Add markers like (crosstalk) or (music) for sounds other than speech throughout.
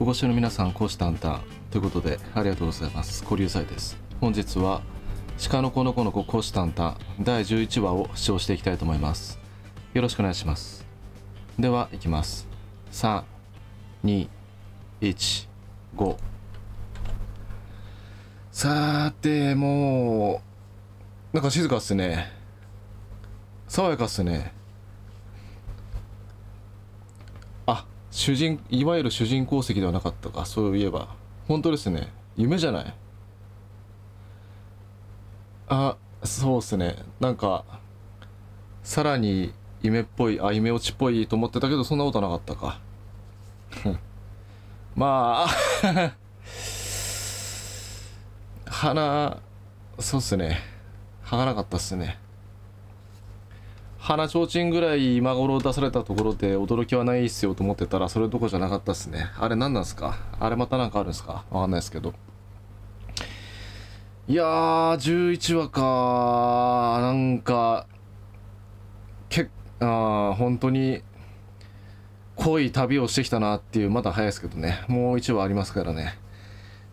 お越しの皆さん、こうしたんたということで、ありがとうございます。交流祭です。本日は、鹿の子の子の子、こうしたんた第11話を視聴していきたいと思います。よろしくお願いします。では、いきます。3、2、1、5。さて、もう、なんか静かっすね。爽やかっすね。主人いわゆる主人公席ではなかったかそういえば本当ですね夢じゃないあそうっすねなんかさらに夢っぽいあ夢落ちっぽいと思ってたけどそんなことはなかったか (laughs) まあ (laughs) 鼻そうっすねはがなかったっすね鼻ちょうちんぐらい今頃出されたところで驚きはないっすよと思ってたらそれどころじゃなかったっすねあれ何なんすかあれまた何かあるんすかわかんないですけどいやー11話かなんかけあ本当に濃い旅をしてきたなっていうまだ早いですけどねもう1話ありますからね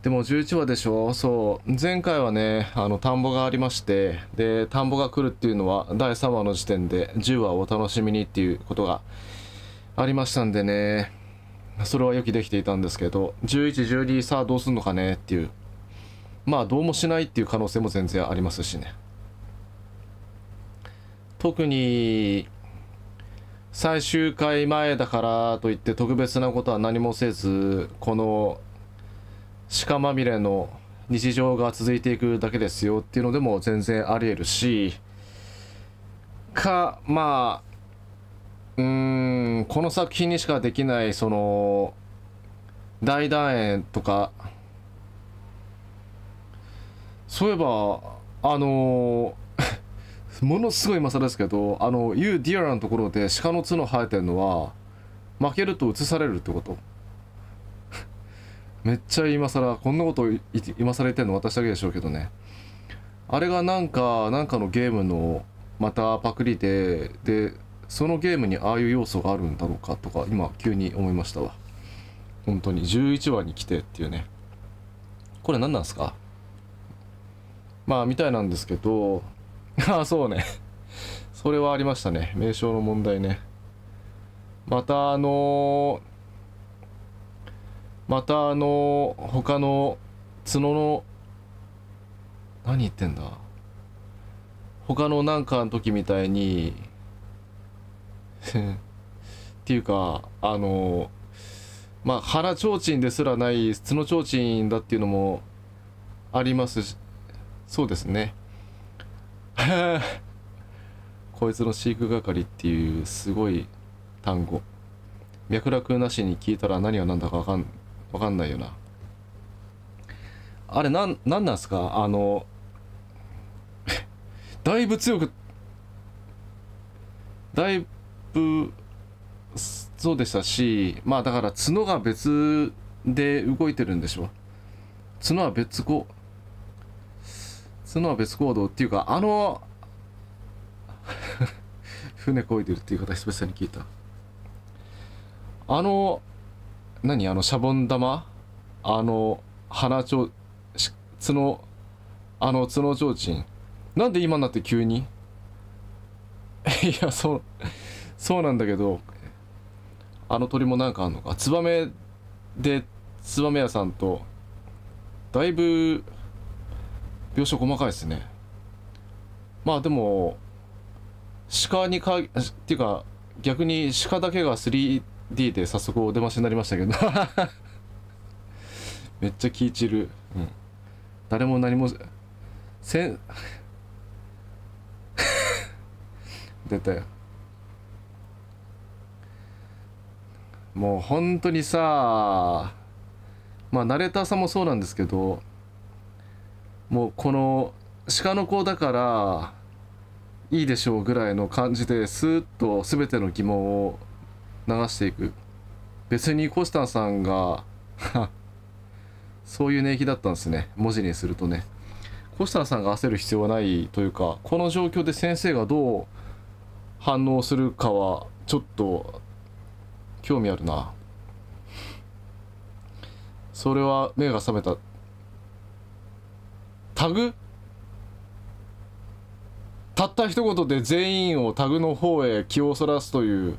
でも11話でしょそう前回はねあの田んぼがありましてで田んぼが来るっていうのは第3話の時点で10話をお楽しみにっていうことがありましたんでねそれは予期できていたんですけど1112さあどうすんのかねっていうまあどうもしないっていう可能性も全然ありますしね特に最終回前だからといって特別なことは何もせずこの鹿まみれの日常が続いていくだけですよっていうのでも全然ありえるしかまあうんこの作品にしかできないその大団円とかそういえばあの (laughs) ものすごい今更ですけどあのユー・ディアラのところで鹿の角生えてるのは負けると移されるってことめっちゃ今更こんなこと今更言ってんの私だけでしょうけどねあれがなんかなんかのゲームのまたパクリででそのゲームにああいう要素があるんだろうかとか今急に思いましたわ本当に11話に来てっていうねこれ何なんですかまあみたいなんですけど (laughs) ああそうねそれはありましたね名称の問題ねまたあのーまたあの他の角の何言ってんだ他のなんかの時みたいに (laughs) っていうかあのまあ腹提灯ですらない角提灯だっていうのもありますしそうですね (laughs) こいつの飼育係っていうすごい単語脈絡なしに聞いたら何が何だか分かんないわかんないよなあれなんなんなんすかあの (laughs) だいぶ強くだいぶそうでしたしまあだから角が別で動いてるんでしょ角は別行角は別行動っていうかあの (laughs) 船こいでるっていう方久々に聞いたあの何あのシャボン玉あの花ちょう角あの角ちょうちんなんで今になって急に (laughs) いやそうそうなんだけどあの鳥もなんかあんのかツバメでツバメ屋さんとだいぶ描写細かいですねまあでも鹿にかっていうか逆に鹿だけがす d D で早速お出ましになりましたけど (laughs) めっちゃ気散る、うん、誰も何もせん (laughs) 出たよもう本当にさまあナレーターさんもそうなんですけどもうこの鹿の子だからいいでしょうぐらいの感じですっと全ての疑問を流していく別にコスタンさんが (laughs) そういう寝息だったんですね文字にするとねコスタンさんが焦る必要はないというかこの状況で先生がどう反応するかはちょっと興味あるなそれは目が覚めたタグたった一言で全員をタグの方へ気をそらすという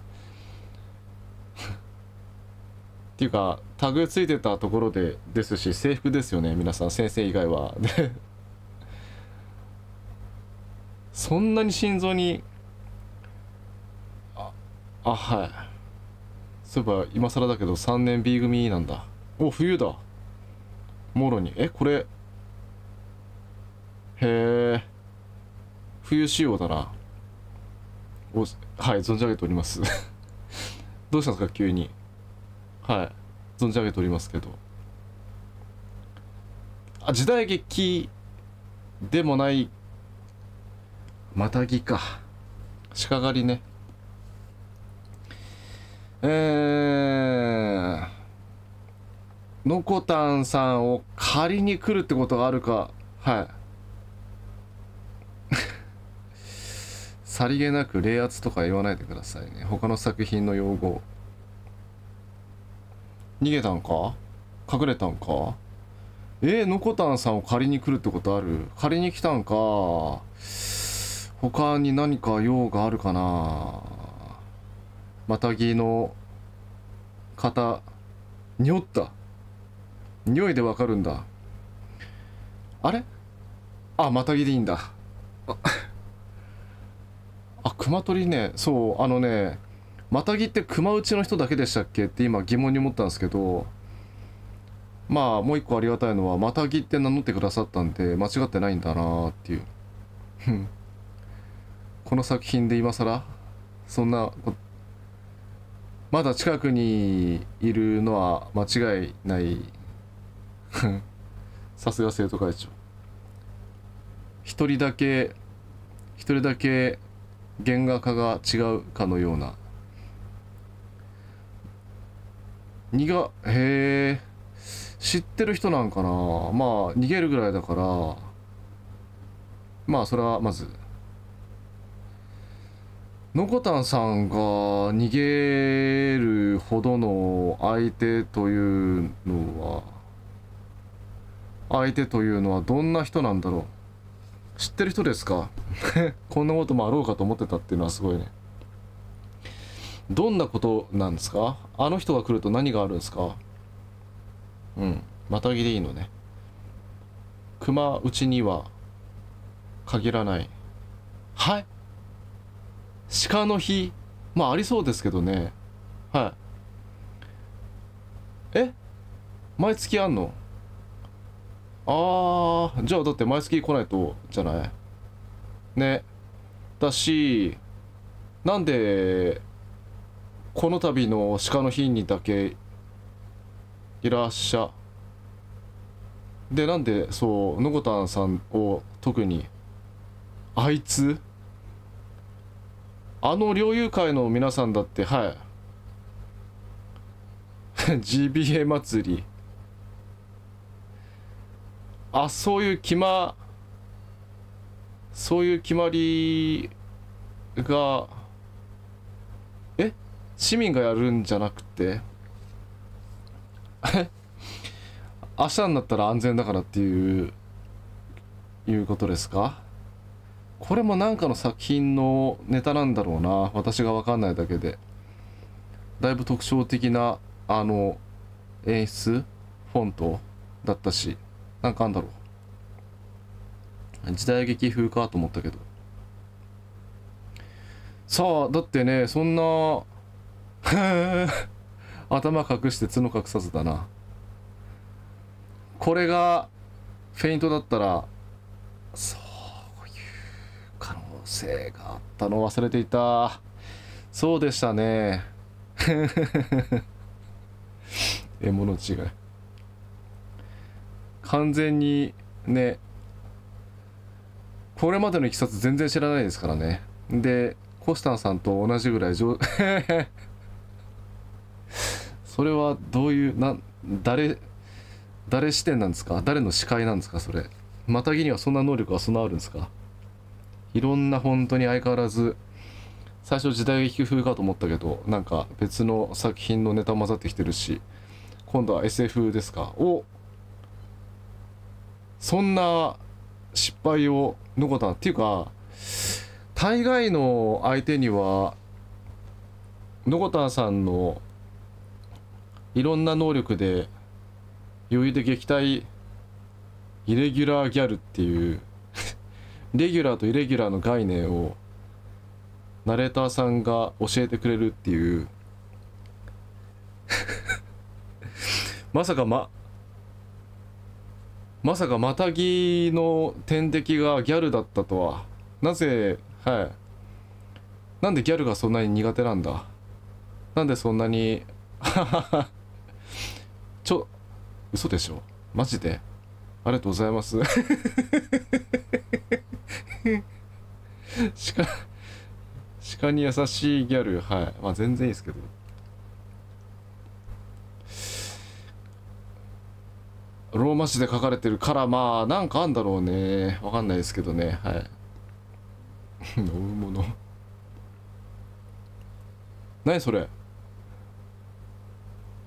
っていうかタグついてたところでですし制服ですよね皆さん先生以外は (laughs) そんなに心臓にああはいそういえば今更だけど3年 B 組なんだお冬だもろにえこれへえ冬仕様だなおはい存じ上げております (laughs) どうしたんですか急にはい存じ上げておりますけどあ時代劇でもないまたぎか鹿狩りねえー、のこたんさんを借りに来るってことがあるかはい (laughs) さりげなく冷圧とか言わないでくださいね他の作品の用語逃げたんか隠れたんかえー、のこたんさんを借りに来るってことある借りに来たんか他に何か用があるかなまたぎの方匂った匂いでわかるんだあれあまたぎでいいんだあ熊取ねそうあのねまたぎって熊内の人だけでしたっけって今疑問に思ったんですけどまあもう一個ありがたいのはまたぎって名乗ってくださったんで間違ってないんだなっていうこの作品で今更そんなまだ近くにいるのは間違いないさすが生徒会長一人だけ一人だけ原画家が違うかのような逃がへえ知ってる人なんかなまあ逃げるぐらいだからまあそれはまずのこたんさんが逃げるほどの相手というのは相手というのはどんな人なんだろう知ってる人ですか (laughs) こんなこともあろうかと思ってたっていうのはすごいねどんなことなんですかあの人が来ると何があるんですかうん。またぎでいいのね。熊うちには限らない。はい鹿の日。まあありそうですけどね。はい。え毎月あんのああ、じゃあだって毎月来ないとじゃないね。だし、なんでこの度の鹿の日にだけいらっしゃでなんでそうのこたんさんを特にあいつあの猟友会の皆さんだってはい GBA (laughs) 祭りあそういう決まそういう決まりが市民がやるんじゃなくて (laughs) 明日になったら安全だからっていういうことですかこれも何かの作品のネタなんだろうな私が分かんないだけでだいぶ特徴的なあの演出フォントだったしなんかあんだろう時代劇風かと思ったけどさあだってねそんな (laughs) 頭隠して角隠さずだな。これがフェイントだったら、そういう可能性があったの忘れていた。そうでしたね。(laughs) 獲物違い。完全にね、これまでのいきさつ全然知らないですからね。で、コスタンさんと同じぐらい上、それはどういうな誰誰視点なんですか誰の視界なんですかそれまたぎにはそんな能力が備わるんですかいろんな本当に相変わらず最初時代劇風かと思ったけどなんか別の作品のネタ混ざってきてるし今度は SF ですかをそんな失敗をのこたんっていうか大概の相手にはのこたんさんのいろんな能力で余裕で撃退イレギュラーギャルっていう (laughs) レギュラーとイレギュラーの概念をナレーターさんが教えてくれるっていう (laughs) まさかままさかマタギの天敵がギャルだったとはなぜはいなんでギャルがそんなに苦手なんだなんでそんなにハハハ嘘でしょマジでありがとうございます。(laughs) 鹿、鹿に優しいギャル、はい。まあ全然いいですけど。ローマ字で書かれてるからまあなんかあんだろうねわかんないですけどねはい (laughs) 飲むもの何それ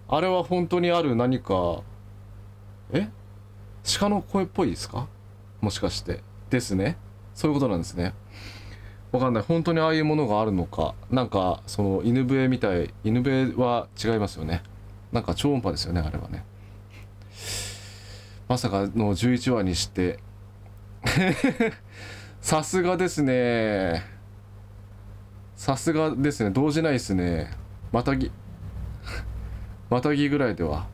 あれは本当にある何かえ鹿の声っぽいですかもしかしてですねそういうことなんですねわかんない本当にああいうものがあるのかなんかその犬笛みたい犬笛は違いますよねなんか超音波ですよねあれはねまさかの11話にして (laughs) さすがですねさすがですね動じないですねまたぎ (laughs) またぎぐらいでは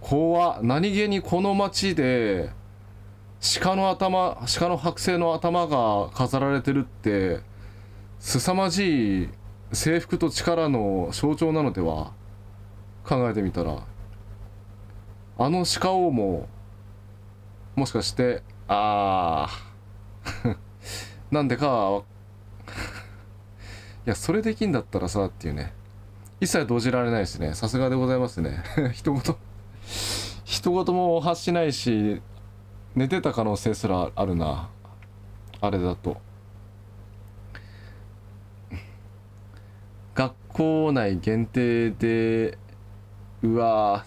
怖何気にこの町で鹿の頭鹿の剥製の頭が飾られてるって凄まじい制服と力の象徴なのでは考えてみたらあの鹿王ももしかしてああ (laughs) なんでかいやそれできんだったらさっていうね一切動じられないですねさすがでございますね (laughs) 一言一言も発しないし寝てた可能性すらあるなあれだと学校内限定でうわ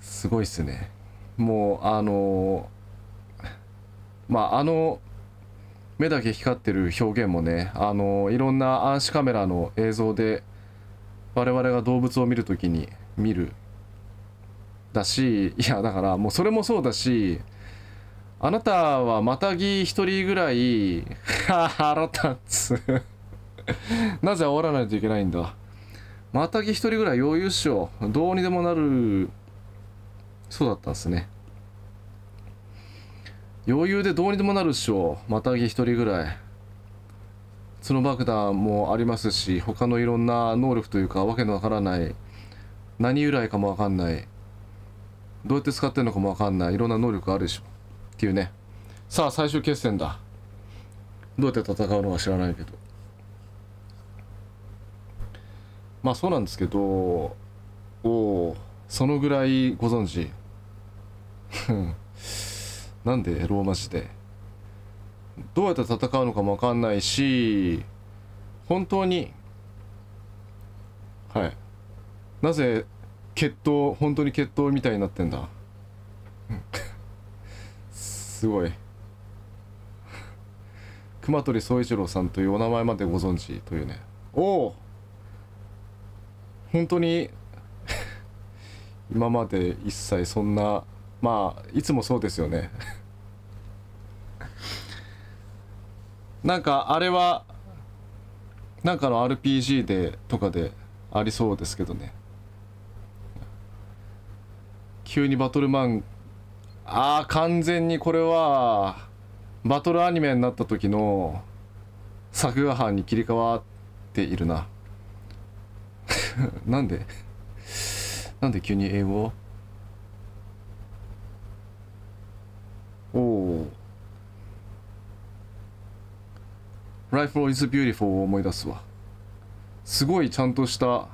すごいっすねもうあのまああの目だけ光ってる表現もねあのいろんな暗視カメラの映像で我々が動物を見る時に見るだしいやだからもうそれもそうだしあなたはまたぎ一人ぐらい腹立つ (laughs) なぜ煽らないといけないんだまたぎ一人ぐらい余裕っしょどうにでもなるそうだったんですね余裕でどうにでもなるっしょまたぎ一人ぐらいの爆弾もありますし他のいろんな能力というかわけのわからない何由来かもわかんないどうやって使ってるのかもわかんないいろんな能力あるでしょっていうねさあ最終決戦だどうやって戦うのか知らないけどまあそうなんですけどおおそのぐらいご存知なんでローマ字でどうやって戦うのかも分かんないし本当にはいなぜ決闘本当に決闘みたいになってんだすごい熊取総一郎さんというお名前までご存知というねおお本当に (laughs) 今まで一切そんなまあいつもそうですよねなんかあれはなんかの RPG でとかでありそうですけどね急にバトルマンああ完全にこれはバトルアニメになった時の作画班に切り替わっているな (laughs) なんで (laughs) なんで急に英語 Life is Beautiful を思い出すわ。すごいちゃんとした、は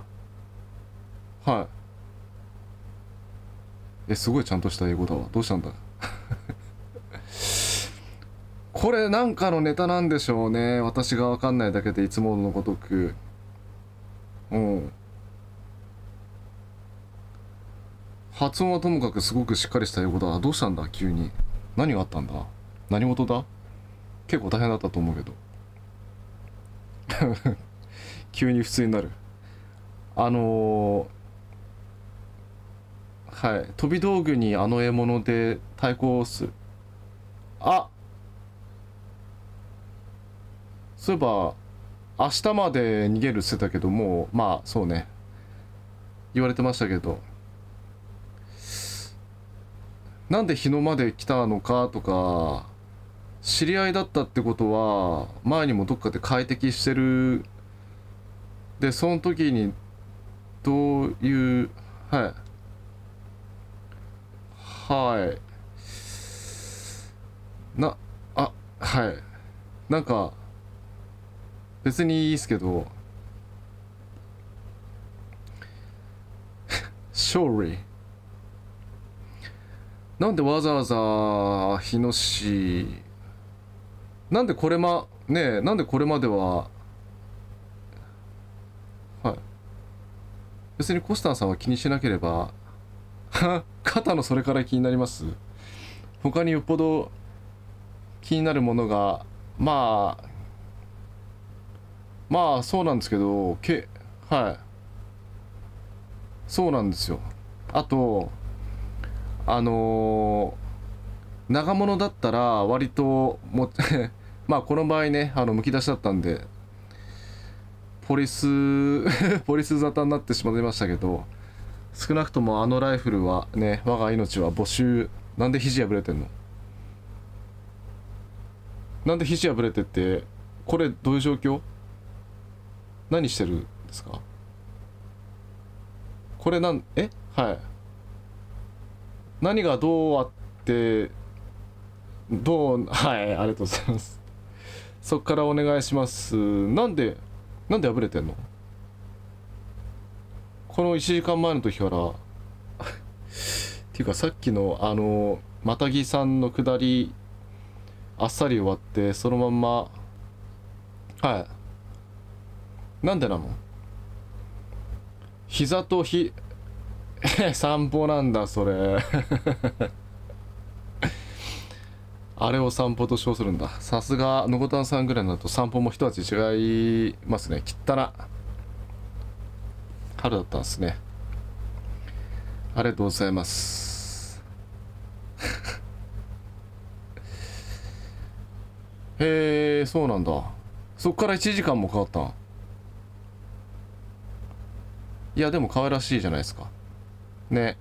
い。え、すごいちゃんとした英語だわ。どうしたんだ (laughs) これなんかのネタなんでしょうね。私がわかんないだけでいつものごとく。うん。発音はともかくすごくしっかりした英語だ。どうしたんだ急に。何があったんだ何事だ結構大変だったと思うけど。(laughs) 急に普通になるあのー、はい飛び道具にあの獲物で対抗するあそういえば明日まで逃げるってたけどもうまあそうね言われてましたけどなんで日のまで来たのかとか知り合いだったってことは前にもどっかで快適してるでその時にどういうはいはいなあはいなんか別にいいっすけど勝利 (laughs) なんでわざわざ日野市なんでこれまねなんでこれまでははい別にコスタンさんは気にしなければ (laughs) 肩のそれから気になります他によっぽど気になるものがまあまあそうなんですけどけはいそうなんですよあとあのー、長物だったら割とも (laughs) まあこの場合ねあのむき出しだったんでポリス (laughs) ポリス沙汰になってしまいましたけど少なくともあのライフルはね我が命は募集なんで肘破れてんのなんで肘破れてってこれどういう状況何してるんですかこれなんえはい何がどうあってどうはいありがとうございますそっからお願いしますなんでなんで破れてんのこの1時間前の時からっていうかさっきのあのまたぎさんの下りあっさり終わってそのまんまはいなんでなの膝とひ (laughs) 散歩なんだそれあれを散歩と称するんださすがのこたんさんぐらいになると散歩も一味違いますねきったな春だったんですねありがとうございます (laughs) へえそうなんだそっから1時間もかかったんいやでも可愛らしいじゃないですかね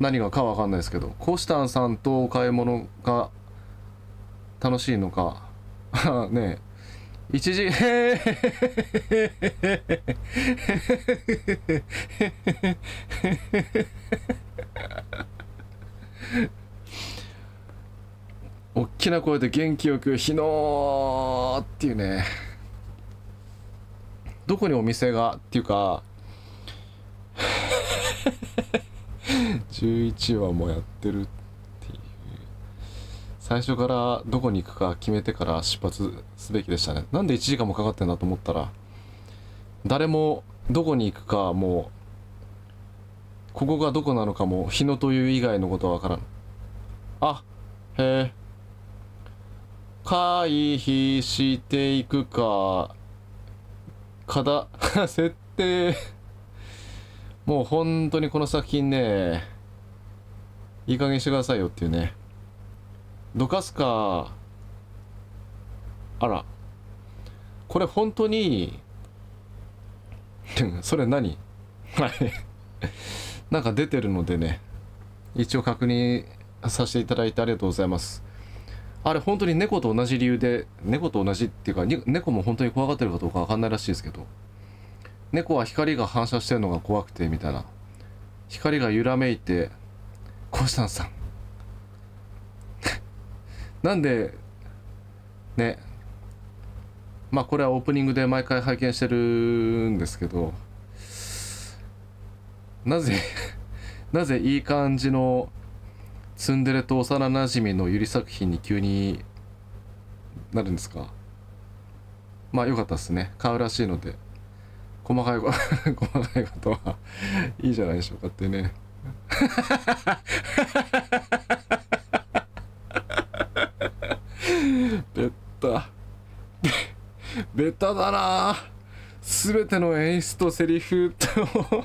何がかは分かんないですけどコシタンさんとお買い物が楽しいのか (laughs) ねえ一時 (laughs) 大きな声で元気よく「日野」っていうねどこにお店がっていうか11話もやってるっていう最初からどこに行くか決めてから出発すべきでしたねなんで1時間もかかってんだと思ったら誰もどこに行くかもうここがどこなのかも日野という以外のことはわからんあへえ回避していくか課題 (laughs) 設定もう本当にこの作品ねいい加減してくださいよっていうねどかすかあらこれ本当に (laughs) それ何はい (laughs) なんか出てるのでね一応確認させていただいてありがとうございますあれ本当に猫と同じ理由で猫と同じっていうか猫も本当に怖がってるかどうかわかんないらしいですけど猫は光が反射してるのが怖くてみたいな光が揺らめいてコシタンさん (laughs) なんでねまあこれはオープニングで毎回拝見してるんですけどなぜ (laughs) なぜいい感じのツンデレと幼なじみのゆり作品に急になるんですかまあ良かったですね買うらしいので細かい (laughs) 細かいことはいいじゃないでしょうかってねベッタ。ベタだなすべての演出とセリフと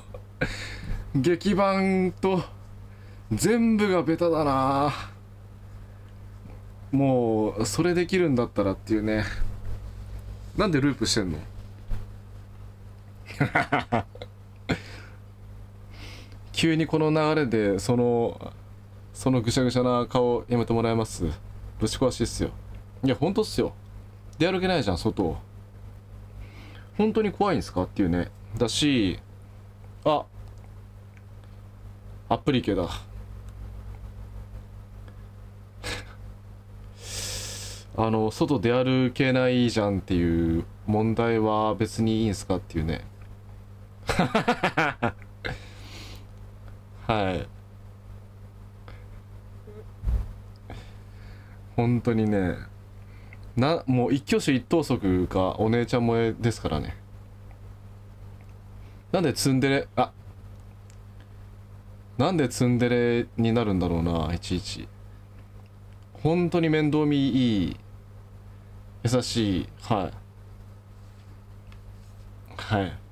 劇版と、全部がベタだなもう、それできるんだったらっていうね。なんでループしてんの (laughs) 急にこの流れでそのそのぐしゃぐしゃな顔やめてもらえますぶち壊しっすよいや本当っすよ出歩けないじゃん外本当に怖いんですかっていうねだしあアップリケだ (laughs) あの外出歩けないじゃんっていう問題は別にいいんすかっていうねはい本当にねなもう一挙手一投足がお姉ちゃん萌えですからねなんでツンデレあなんでツンデレになるんだろうないちいち本当に面倒見いい優しいはいはい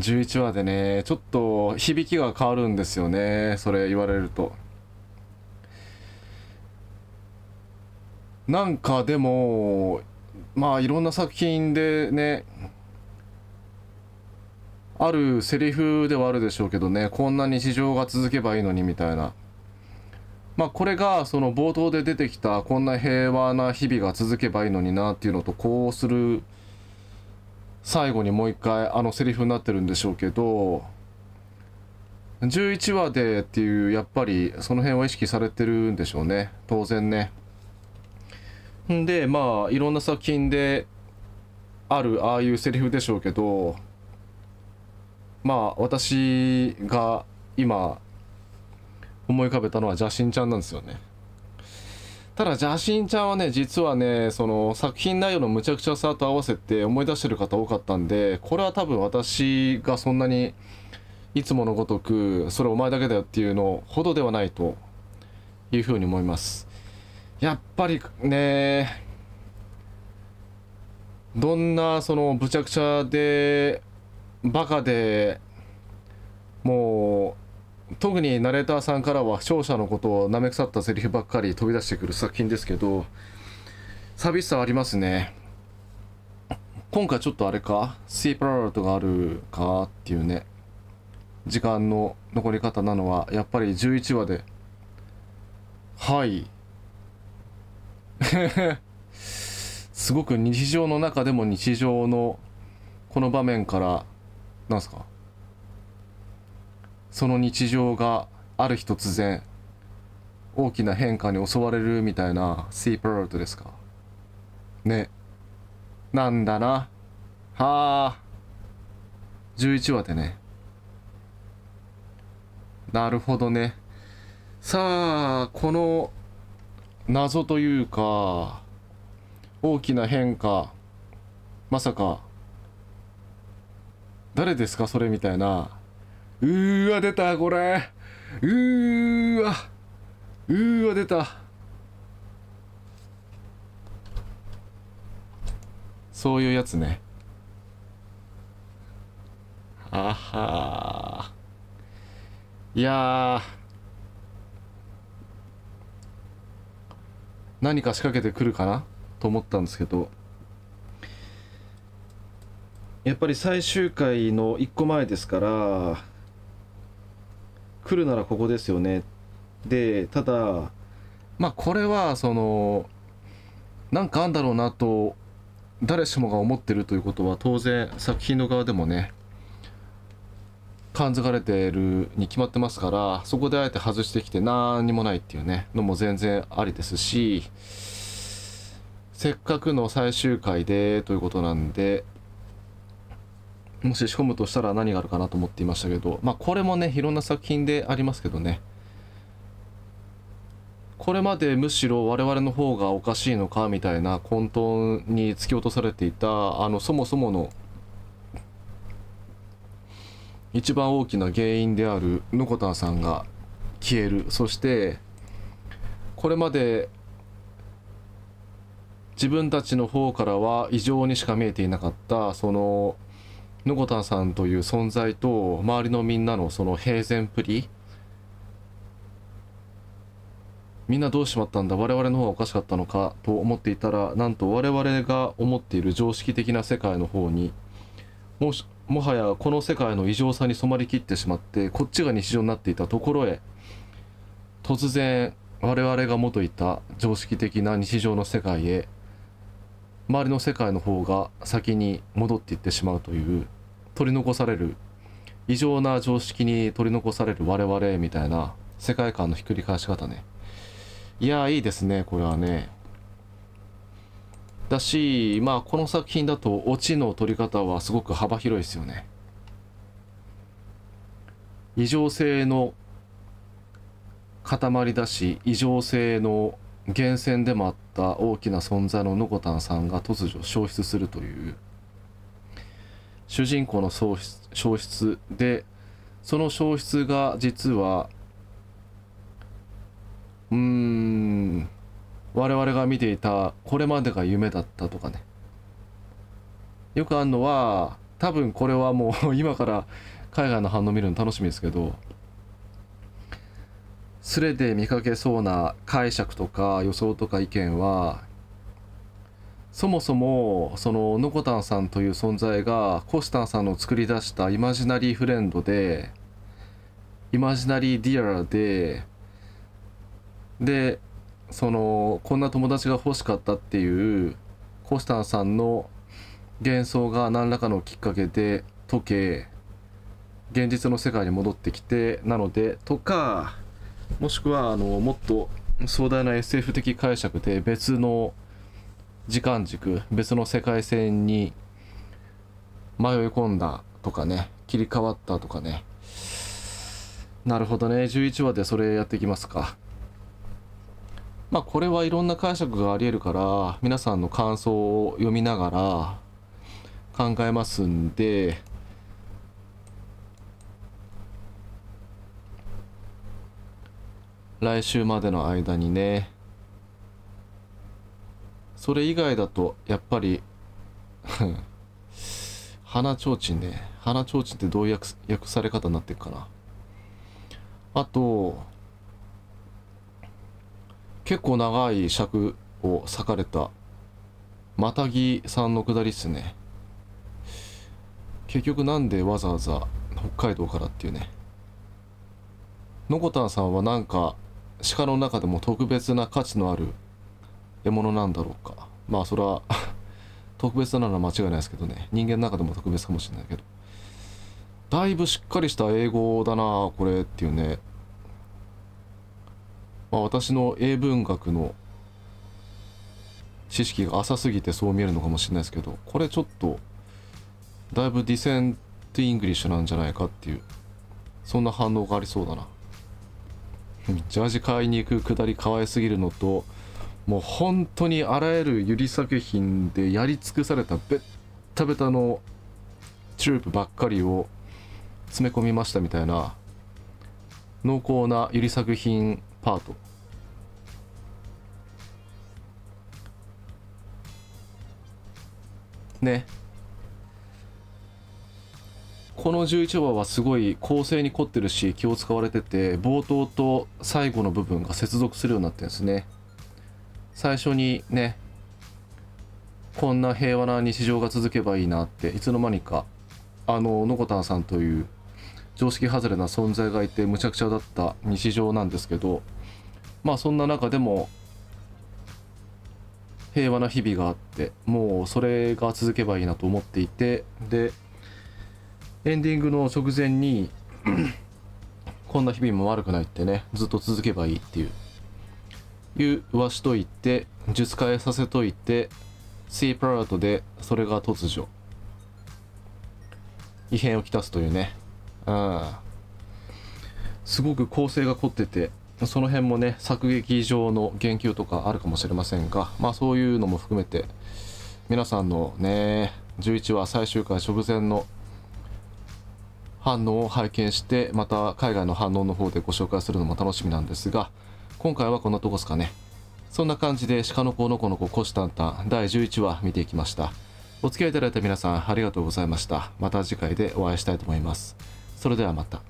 11話でね、ちょっと響きが変わるんですよね。それ言われると。なんかでも、まあいろんな作品でね、あるセリフではあるでしょうけどね、こんな日常が続けばいいのにみたいな。まあこれがその冒頭で出てきたこんな平和な日々が続けばいいのになっていうのとこうする最後にもう一回あのセリフになってるんでしょうけど11話でっていうやっぱりその辺は意識されてるんでしょうね当然ね。でまあいろんな作品であるああいうセリフでしょうけどまあ私が今思い浮かべたのは邪神ちゃんなんですよね。ただ邪神ちゃんはね実はねその作品内容のむちゃくちゃさと合わせて思い出してる方多かったんでこれは多分私がそんなにいつものごとくそれお前だけだよっていうのほどではないというふうに思いますやっぱりねどんなそのむちゃくちゃでバカでもう特にナレーターさんからは勝者のことを舐め腐ったセリフばっかり飛び出してくる作品ですけど寂しさありますね今回ちょっとあれかスイープラルトがあるかっていうね時間の残り方なのはやっぱり11話ではい (laughs) すごく日常の中でも日常のこの場面からなんすかその日常がある日突然大きな変化に襲われるみたいなシープロルトですかねなんだなはあ11話でねなるほどねさあこの謎というか大きな変化まさか誰ですかそれみたいなうーわ、出た、これ。うーわ。うーわ、出た。そういうやつね。あはー。いやー。何か仕掛けてくるかなと思ったんですけどやっぱり最終回の1個前ですから来るならここですよねでただまあこれはそのなんかあんだろうなと誰しもが思ってるということは当然作品の側でもね感づかれてるに決まってますからそこであえて外してきて何にもないっていうねのも全然ありですしせっかくの最終回でということなんでもし仕込むとしたら何があるかなと思っていましたけど、まあ、これもねいろんな作品でありますけどねこれまでむしろ我々の方がおかしいのかみたいな混沌に突き落とされていたあのそもそもの一番大きな原因であるのこたんさんが消えるそしてこれまで自分たちの方からは異常にしか見えていなかったそのぬごたさんという存在と周りのみんなのその平然ぷりみんなどうしまったんだ我々の方がおかしかったのかと思っていたらなんと我々が思っている常識的な世界の方にもしもはやこの世界の異常さに染まりきってしまってこっちが日常になっていたところへ突然我々が元いた常識的な日常の世界へ周りの世界の方が先に戻っていってしまうという取り残される異常な常識に取り残される我々みたいな世界観のひっくり返し方ねいやいいですねこれはねだしまあこの作品だとオチの取り方はすごく幅広いですよね異常性の塊だし異常性の源泉でもあった大きな存在のノコタンさんが突如消失するという主人公の消失でその消失が実はうーん我々が見ていたこれまでが夢だったとかねよくあるのは多分これはもう今から海外の反応見るの楽しみですけどスレで見かけそうな解釈とか予想とか意見はそもそもそのノコタンさんという存在がコスタンさんの作り出したイマジナリーフレンドでイマジナリーディアラででそのこんな友達が欲しかったっていうコスタンさんの幻想が何らかのきっかけで解け現実の世界に戻ってきてなのでとかもしくはあのもっと壮大な SF 的解釈で別の時間軸別の世界線に迷い込んだとかね切り替わったとかねなるほどね11話でそれやっていきますかまあこれはいろんな解釈がありえるから皆さんの感想を読みながら考えますんで来週までの間にねそれ以外だとやっぱり花ちょうちんね花ちょちんってどういう訳され方になってるかなあと結構長い尺を裂かれたまたぎさんの下りっすね結局なんでわざわざ北海道からっていうねのこたんさんはなんか鹿の中でも特別な価値のある獲物なんだろうかまあそれは特別なのは間違いないですけどね人間の中でも特別かもしれないけどだいぶしっかりした英語だなこれっていうねまあ私の英文学の知識が浅すぎてそう見えるのかもしれないですけどこれちょっとだいぶディセント・イングリッシュなんじゃないかっていうそんな反応がありそうだなジャージ買いに行くくだり可愛すぎるのともう本当にあらゆるゆり作品でやり尽くされたべったべたのチュープばっかりを詰め込みましたみたいな濃厚なゆり作品パートねこの11話はすごい構成に凝ってるし気を使われてて冒頭と最後の部分が接続するようになってるんですね最初にねこんな平和な日常が続けばいいなっていつの間にかあののこたんさんという常識外れな存在がいてむちゃくちゃだった日常なんですけどまあそんな中でも平和な日々があってもうそれが続けばいいなと思っていてでエンディングの直前に (clears throat) こんな日々も悪くないってね、ずっと続けばいいっていう。いうわしといて、術変えさせといて、シープラウトで、それが突如。異変をきたすというね。うん。すごく構成が凝ってて、その辺もね、作劇上の言及とかあるかもしれませんが、まあそういうのも含めて、皆さんのね、11話最終回直前の反応を拝見してまた海外の反応の方でご紹介するのも楽しみなんですが今回はこんなとこですかねそんな感じで鹿の子の子の子虎視眈々第11話見ていきましたお付き合いいただいた皆さんありがとうございましたまた次回でお会いしたいと思いますそれではまた